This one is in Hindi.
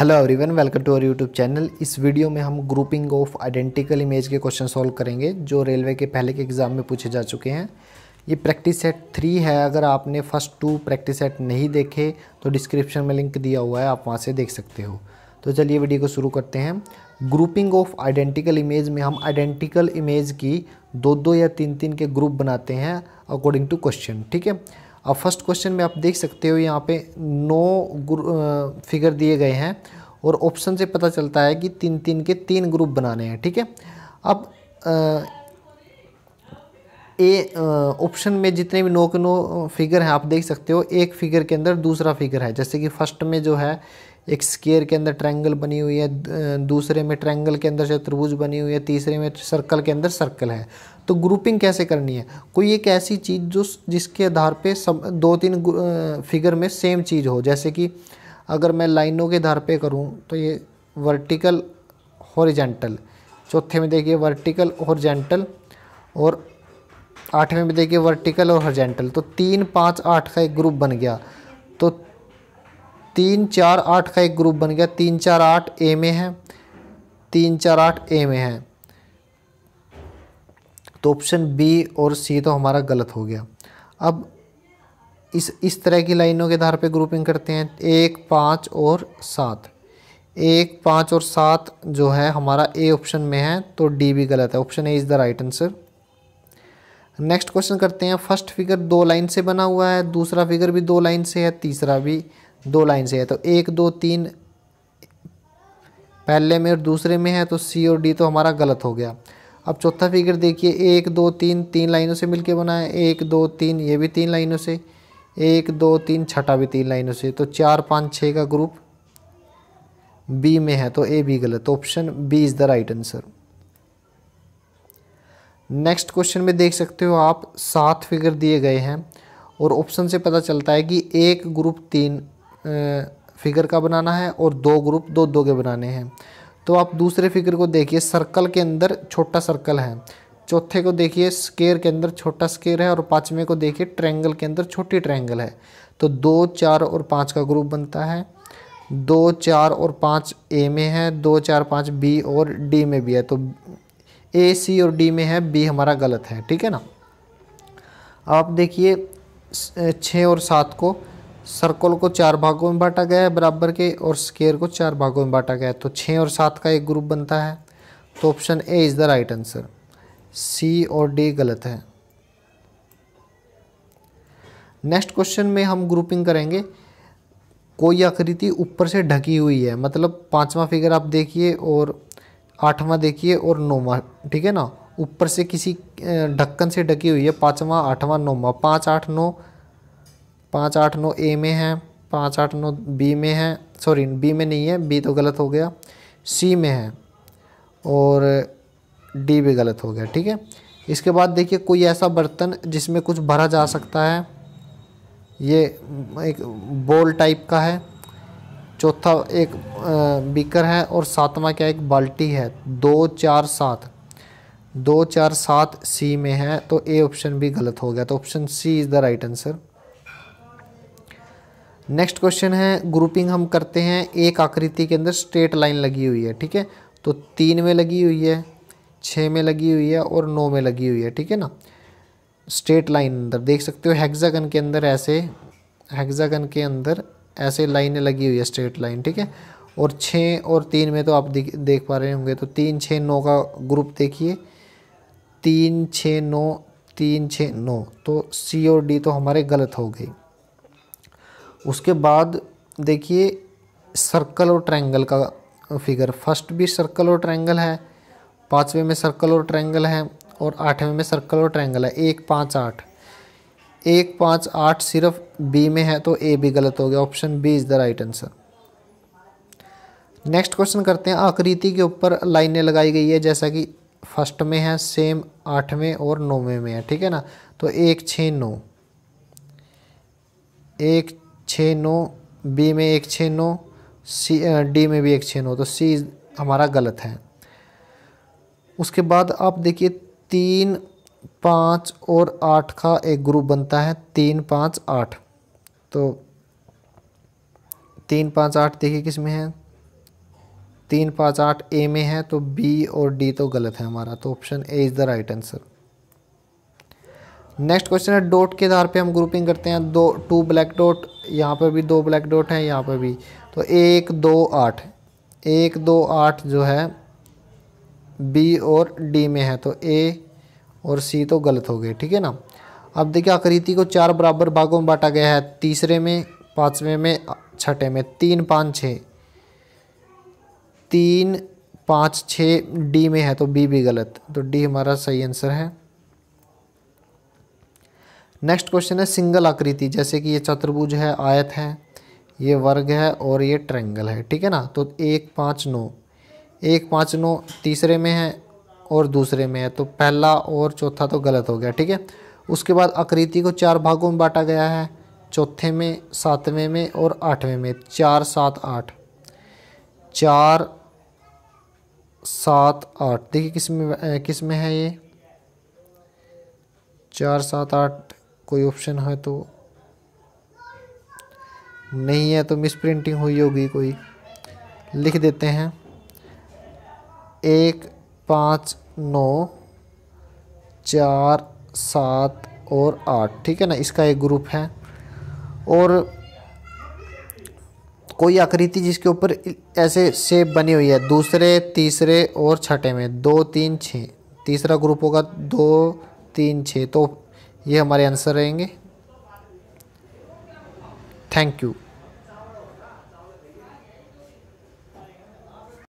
hello everyone welcome to our YouTube channel इस वीडियो में हम ग्रुपिंग ऑफ आइडेंटिकल इमेज के क्वेश्चन सॉल्व करेंगे जो रेलवे के पहले के एग्ज़ाम में पूछे जा चुके हैं ये प्रैक्टिस सेट थ्री है अगर आपने फर्स्ट टू प्रैक्टिस सेट नहीं देखे तो डिस्क्रिप्शन में लिंक दिया हुआ है आप वहाँ से देख सकते हो तो चलिए वीडियो को शुरू करते हैं ग्रुपिंग ऑफ आइडेंटिकल इमेज में हम आइडेंटिकल इमेज की दो दो या तीन तीन के ग्रुप बनाते हैं अकॉर्डिंग टू क्वेश्चन ठीक है अब फर्स्ट क्वेश्चन में आप देख सकते हो यहाँ पे नौ फिगर दिए गए हैं और ऑप्शन से पता चलता है कि तीन तीन के तीन ग्रुप बनाने हैं ठीक है अब ए ऑप्शन में जितने भी नौ के नौ फिगर हैं आप देख सकते हो एक फिगर के अंदर दूसरा फिगर है जैसे कि फर्स्ट में जो है एक स्केयर के अंदर ट्रायंगल बनी हुई है दूसरे में ट्रायंगल के अंदर चतुर्भुज बनी हुई है तीसरे में सर्कल के अंदर सर्कल है तो ग्रुपिंग कैसे करनी है कोई एक ऐसी चीज़ जो जिसके आधार पे सब दो तीन फिगर में सेम चीज़ हो जैसे कि अगर मैं लाइनों के आधार पे करूँ तो ये वर्टिकल हॉरिजेंटल चौथे में देखिए वर्टिकल हॉरिजेंटल और आठवें में देखिए वर्टिकल और हॉरिजेंटल तो तीन पाँच आठ का एक ग्रुप बन गया तो तीन चार आठ का एक ग्रुप बन गया तीन चार आठ ए में है तीन चार आठ ए में है तो ऑप्शन बी और सी तो हमारा गलत हो गया अब इस इस तरह की लाइनों के आधार पर ग्रुपिंग करते हैं एक पाँच और सात एक पाँच और सात जो है हमारा ए ऑप्शन में है तो डी भी गलत है option A is the right answer next question करते हैं फर्स्ट फिगर दो लाइन से बना हुआ है दूसरा फिगर भी दो लाइन से है तीसरा भी दो लाइन से है तो एक दो तीन पहले में और दूसरे में है तो सी और डी तो हमारा गलत हो गया अब चौथा फिगर देखिए एक दो तीन तीन लाइनों से मिलके बना है एक दो तीन ये भी तीन लाइनों से एक दो तीन छठा भी तीन लाइनों से तो चार पाँच छः का ग्रुप बी में है तो ए भी गलत option B is the right answer next question में देख सकते हो आप सात फिगर दिए गए हैं और ऑप्शन से पता चलता है कि एक ग्रुप तीन फिगर का बनाना है और दो ग्रुप दो दो के बनाने हैं तो आप दूसरे फिगर को देखिए सर्कल के अंदर छोटा सर्कल है चौथे को देखिए स्केयर के अंदर छोटा स्केयर है और पाँचवें को देखिए ट्रैंगल के अंदर छोटी ट्रैंगल है तो दो चार और पाँच का ग्रुप बनता है दो चार और पाँच ए में है दो चार पाँच बी और डी में भी है तो ए सी और डी में है बी हमारा गलत है ठीक है ना आप देखिए छः और सात को सर्कल को चार भागों में बांटा गया है बराबर के और स्केयर को चार भागों में बांटा गया है तो छः और सात का एक ग्रुप बनता है तो option A is the right answer C और डी गलत है नेक्स्ट क्वेश्चन में हम ग्रुपिंग करेंगे कोई आकृति ऊपर से ढकी हुई है मतलब पाँचवा फिगर आप देखिए और आठवां देखिए और नौवा ठीक है ना ऊपर से किसी ढक्कन से ढकी हुई है पाँचवा आठवां नौवा पाँच आठ नौ पाँच आठ नौ ए में है पाँच आठ नौ बी में है सॉरी बी में नहीं है बी तो गलत हो गया सी में है और डी भी गलत हो गया ठीक है इसके बाद देखिए कोई ऐसा बर्तन जिसमें कुछ भरा जा सकता है ये एक बोल टाइप का है चौथा एक बीकर है और सातवां क्या एक बाल्टी है दो चार सात दो चार सात सी में है तो ए ऑप्शन भी गलत हो गया तो option C is the right answer next question है ग्रुपिंग हम करते हैं एक आकृति के अंदर स्ट्रेट लाइन लगी हुई है ठीक है तो तीन में लगी हुई है छः में लगी हुई है और नौ में लगी हुई है ठीक है ना स्ट्रेट लाइन अंदर देख सकते हो हेक्सागन के अंदर ऐसे हेक्सागन के अंदर ऐसे लाइनें लगी हुई है स्ट्रेट लाइन ठीक है और छः और तीन में तो आप देख पा रहे होंगे तो तीन छः नौ का ग्रुप देखिए तीन छः नौ तीन छः नौ तो सी और डी तो हमारे गलत हो गई उसके बाद देखिए सर्कल और ट्रायंगल का फिगर फर्स्ट भी सर्कल और ट्रायंगल है पाँचवें में सर्कल और ट्रायंगल है और आठवें में सर्कल और ट्रायंगल है एक पाँच आठ एक पाँच आठ सिर्फ बी में है तो ए भी गलत हो गया option B is the right answer next question करते हैं आकृति के ऊपर लाइनें लगाई गई है जैसा कि फर्स्ट में है सेम आठवें और नौवें में है ठीक है ना तो एक छः नौ एक छः नौ बी में एक छः नौ सी डी में भी एक छः नौ तो सी हमारा गलत है उसके बाद आप देखिए तीन पाँच और आठ का एक ग्रुप बनता है तीन पाँच आठ तो तीन पाँच आठ देखिए किस में है तीन पाँच आठ ए में है तो बी और डी तो गलत है हमारा तो option A is the right answer next question है डॉट के आधार पे हम ग्रुपिंग करते हैं दो टू ब्लैक डॉट यहाँ पर भी दो ब्लैक डॉट हैं यहाँ पर भी तो एक दो आठ एक दो आठ जो है बी और डी में है तो ए और सी तो गलत हो गए ठीक है ना अब देखिए आकृति को चार बराबर भागों में बांटा गया है तीसरे में पाँचवें में छठे में तीन पाँच छ तीन पाँच छ डी में है तो बी भी गलत तो डी हमारा सही आंसर है नेक्स्ट क्वेश्चन है सिंगल आकृति जैसे कि ये चतुर्भुज है आयत है ये वर्ग है और ये ट्रेंगल है ठीक है ना तो एक पाँच नौ एक पाँच नौ तीसरे में है और दूसरे में है तो पहला और चौथा तो गलत हो गया ठीक है उसके बाद आकृति को चार भागों में बांटा गया है चौथे में सातवें में और आठवें में चार सात आठ चार सात आठ देखिए किस में किस में है ये चार सात आठ कोई ऑप्शन है तो नहीं है तो मिस प्रिंटिंग हुई होगी कोई लिख देते हैं एक पाँच नौ चार सात और आठ ठीक है ना इसका एक ग्रुप है और कोई आकृति जिसके ऊपर ऐसे शेप बनी हुई है दूसरे तीसरे और छठे में दो तीन छः तीसरा ग्रुप होगा दो तीन छः तो ये हमारे आंसर रहेंगे थैंक यू